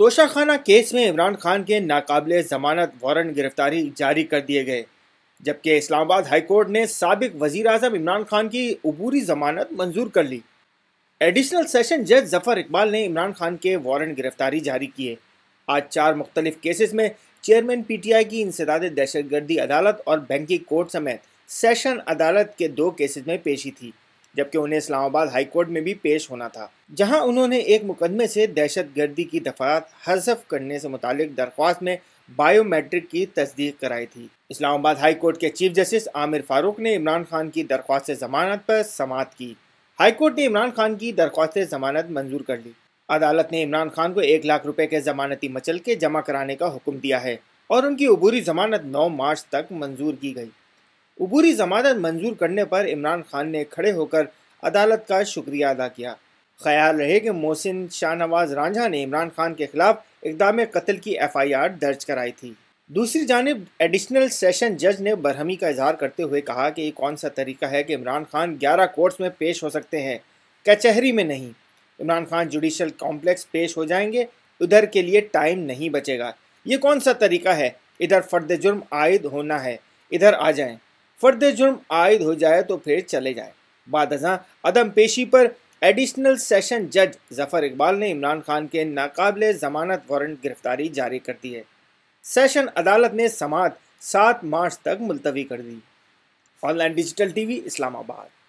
Toshakhana case में इमरान खान के नाकबले जमानत वारंट गिरफ्तारी जारी कर दिए गए जबकि इस्लामाबाद हाईकोर्ट ने सबक वजीर अजम इमरान खान की अबूरी जमानत मंजूर कर ली एडिशनल सेशन जज जफर इकबाल ने इमरान खान के वारंट गिरफ्तारी जारी किए आज चार मुख्तलिफ केसेस में चेयरमैन पी टी आई की इंसदाद दहशत गर्दी अदालत और बैंकिंग कोर्ट समेत सेशन अदालत के दो केसेस में पेशी थी जबकि उन्हें इस्लामाबाद हाईकोर्ट में भी पेश होना था जहां उन्होंने एक मुकदमे से दहशत गर्दी की दफात हजफ करने से मुतक दरख्वास्त में बायोमेट्रिक की तस्दीक कराई थी इस्लामाबाद हाई कोर्ट के चीफ जस्टिस आमिर फारूक ने इमरान खान की दरख्वास्त जमानत पर समात की हाई कोर्ट ने इमरान खान की दरख्वास्त जमानत मंजूर कर ली अदालत ने इमरान खान को एक लाख रुपए के जमानती मचल के जमा कराने का हुक्म दिया है और उनकी अबूरी जमानत 9 मार्च तक मंजूर की गई उबूरी जमानत मंजूर करने पर इमरान खान ने खड़े होकर अदालत का शुक्रिया अदा किया ख्याल रहे कि मोहसिन शाहनवाज रांझा ने इमरान खान के खिलाफ इकदाम कत्ल की एफ आई आर दर्ज कराई थी दूसरी जानब एडिशनल सेशन जज ने बरहमी का इजहार करते हुए कहा कि ये कौन सा तरीका है कि इमरान खान ग्यारह कोर्ट्स में पेश हो सकते हैं कचहरी में नहीं इमरान खान जुडिशल कॉम्प्लेक्स पेश हो जाएंगे उधर के लिए टाइम नहीं बचेगा ये कौन सा तरीका है इधर फर्द जुर्म आयद होना है इधर आ जाएं फर्द जुर्म आयद हो जाए तो फिर चले जाए बाद अदम पेशी पर एडिशनल सेशन जज जफर इकबाल ने इमरान खान के नाकबले जमानत वारंट गिरफ्तारी जारी कर दी है सेशन अदालत ने समात सात मार्च तक मुलतवी कर दी ऑनलाइन डिजिटल टीवी इस्लामाबाद